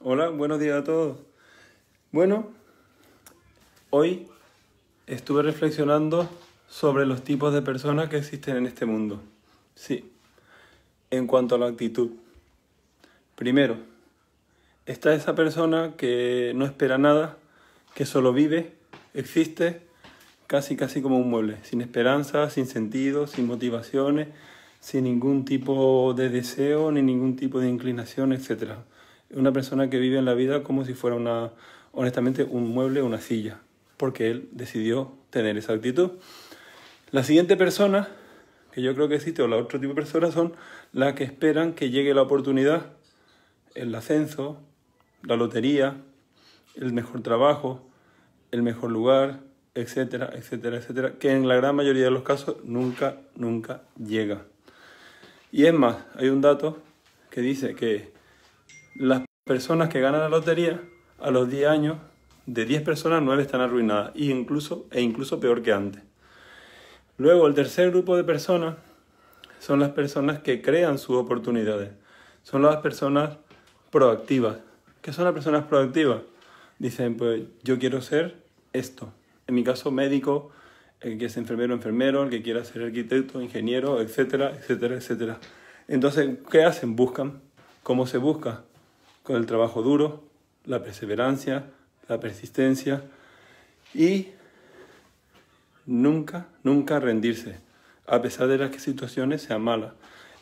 Hola, buenos días a todos. Bueno, hoy estuve reflexionando sobre los tipos de personas que existen en este mundo. Sí, en cuanto a la actitud. Primero, está esa persona que no espera nada, que solo vive, existe, casi casi como un mueble, sin esperanza, sin sentido, sin motivaciones, sin ningún tipo de deseo, ni ningún tipo de inclinación, etcétera una persona que vive en la vida como si fuera una, honestamente, un mueble o una silla, porque él decidió tener esa actitud. La siguiente persona, que yo creo que existe, o la otro tipo de personas, son las que esperan que llegue la oportunidad, el ascenso, la lotería, el mejor trabajo, el mejor lugar, etcétera, etcétera, etcétera, que en la gran mayoría de los casos nunca, nunca llega. Y es más, hay un dato que dice que las personas que ganan la lotería a los 10 años, de 10 personas, 9 están arruinadas e incluso, e incluso peor que antes. Luego, el tercer grupo de personas son las personas que crean sus oportunidades. Son las personas proactivas. ¿Qué son las personas proactivas? Dicen, pues yo quiero ser esto. En mi caso, médico, el que es enfermero, enfermero, el que quiera ser arquitecto, ingeniero, etcétera, etcétera, etcétera. Entonces, ¿qué hacen? Buscan. ¿Cómo se busca? con el trabajo duro, la perseverancia, la persistencia y nunca, nunca rendirse, a pesar de las que situaciones sean malas.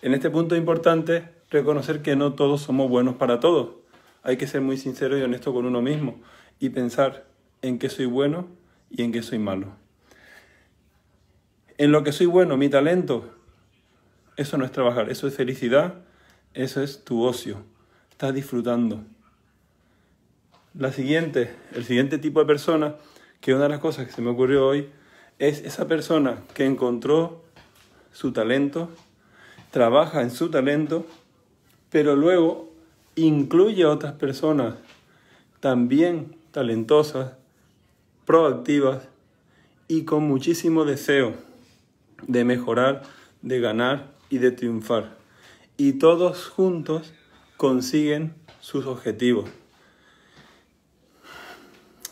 En este punto es importante reconocer que no todos somos buenos para todos. Hay que ser muy sincero y honesto con uno mismo y pensar en qué soy bueno y en qué soy malo. En lo que soy bueno, mi talento, eso no es trabajar, eso es felicidad, eso es tu ocio está disfrutando. La siguiente, el siguiente tipo de persona, que una de las cosas que se me ocurrió hoy, es esa persona que encontró su talento, trabaja en su talento, pero luego incluye a otras personas también talentosas, proactivas y con muchísimo deseo de mejorar, de ganar y de triunfar. Y todos juntos consiguen sus objetivos.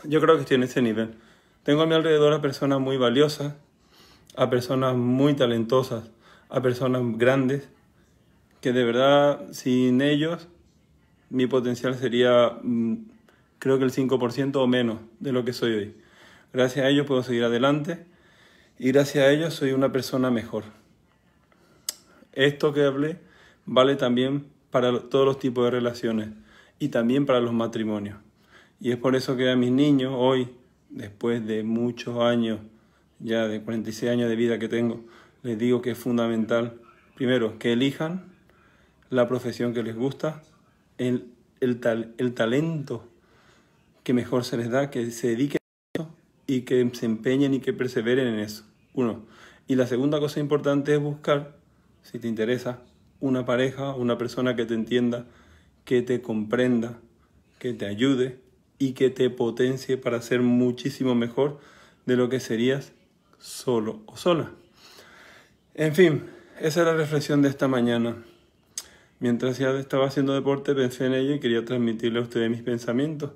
Yo creo que estoy en ese nivel. Tengo a mi alrededor a personas muy valiosas, a personas muy talentosas, a personas grandes, que de verdad sin ellos mi potencial sería mm, creo que el 5% o menos de lo que soy hoy. Gracias a ellos puedo seguir adelante y gracias a ellos soy una persona mejor. Esto que hablé vale también para todos los tipos de relaciones y también para los matrimonios. Y es por eso que a mis niños hoy, después de muchos años, ya de 46 años de vida que tengo, les digo que es fundamental, primero, que elijan la profesión que les gusta, el, el, tal, el talento que mejor se les da, que se dediquen a eso y que se empeñen y que perseveren en eso. Uno. Y la segunda cosa importante es buscar, si te interesa, una pareja, una persona que te entienda, que te comprenda, que te ayude y que te potencie para ser muchísimo mejor de lo que serías solo o sola. En fin, esa es la reflexión de esta mañana. Mientras ya estaba haciendo deporte pensé en ello y quería transmitirle a ustedes mis pensamientos.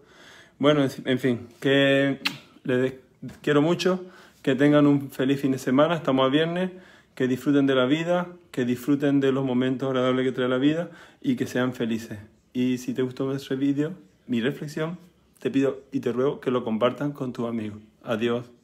Bueno, en fin, que les quiero mucho, que tengan un feliz fin de semana, estamos a viernes que disfruten de la vida, que disfruten de los momentos agradables que trae la vida y que sean felices. Y si te gustó este vídeo, mi reflexión, te pido y te ruego que lo compartan con tus amigos. Adiós.